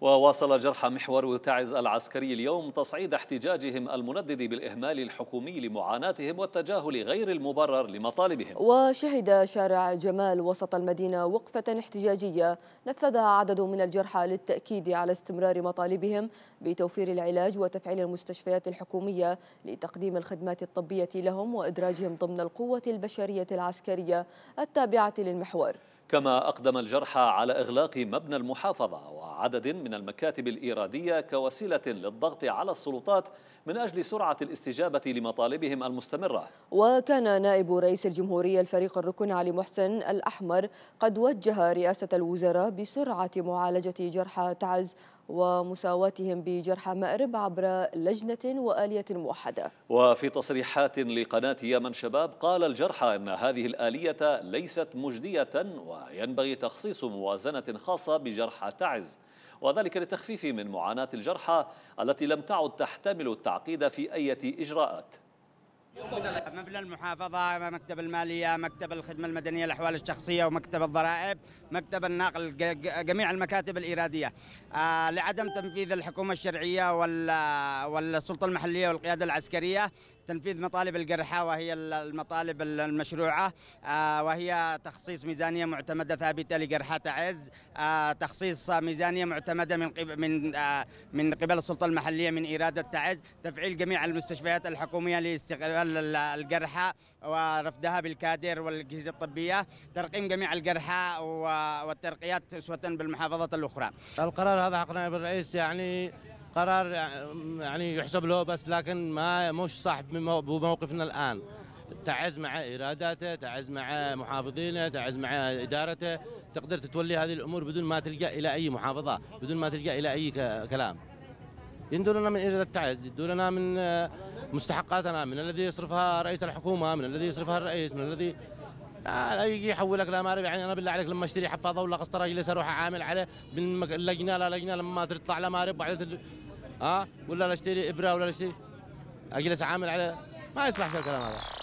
وواصل جرح محور تعز العسكري اليوم تصعيد احتجاجهم المندد بالإهمال الحكومي لمعاناتهم والتجاهل غير المبرر لمطالبهم وشهد شارع جمال وسط المدينة وقفة احتجاجية نفذها عدد من الجرحى للتأكيد على استمرار مطالبهم بتوفير العلاج وتفعيل المستشفيات الحكومية لتقديم الخدمات الطبية لهم وإدراجهم ضمن القوة البشرية العسكرية التابعة للمحور كما أقدم الجرحى على إغلاق مبنى المحافظة وعدد من المكاتب الإيرادية كوسيلة للضغط على السلطات من أجل سرعة الاستجابة لمطالبهم المستمرة وكان نائب رئيس الجمهورية الفريق الركن علي محسن الأحمر قد وجه رئاسة الوزراء بسرعة معالجة جرحى تعز ومساواتهم بجرحى مأرب عبر لجنة وآلية موحدة وفي تصريحات لقناة يمن شباب قال الجرحى أن هذه الآلية ليست مجدية وينبغي تخصيص موازنة خاصة بجرحى تعز وذلك للتخفيف من معاناة الجرحى التي لم تعد تحتمل التعقيد في أي إجراءات مبنى المحافظة مكتب المالية مكتب الخدمة المدنية الأحوال الشخصية ومكتب الضرائب مكتب النقل جميع المكاتب الإيرادية آه، لعدم تنفيذ الحكومة الشرعية والسلطة المحلية والقيادة العسكرية تنفيذ مطالب الجرحى وهي المطالب المشروعة آه، وهي تخصيص ميزانية معتمدة ثابتة لجرحى تعز آه، تخصيص ميزانية معتمدة من من آه، من قبل السلطة المحلية من إرادة تعز تفعيل جميع المستشفيات الحكومية لاستقبال الجرحى ورفدها بالكادر والأجهزة الطبية ترقيم جميع الجرحى والترقيات أسوة بالمحافظات الأخرى القرار هذا حقنا بالرئيس يعني قرار يعني يحسب له بس لكن ما مش صح بموقفنا الان تعز مع اراداته تعز مع محافظينه تعز مع ادارته تقدر تتولي هذه الامور بدون ما تلجا الى اي محافظه بدون ما تلجا الى اي كلام يندوا لنا من إرادة تعز يدوا لنا من مستحقاتنا من الذي يصرفها رئيس الحكومة من الذي يصرفها الرئيس من الذي يجي آه، يحولك لا مارب يعني انا بالله عليك لما اشتري حفاضه ولا قسطره اجلس اروح اعامل عليه من لجنه لا لجنه لما تطلع لا مارب وبعدين ها ولا نشتري ابره ولا نشتري اجلس عامل على ما يصلح الكلام هذا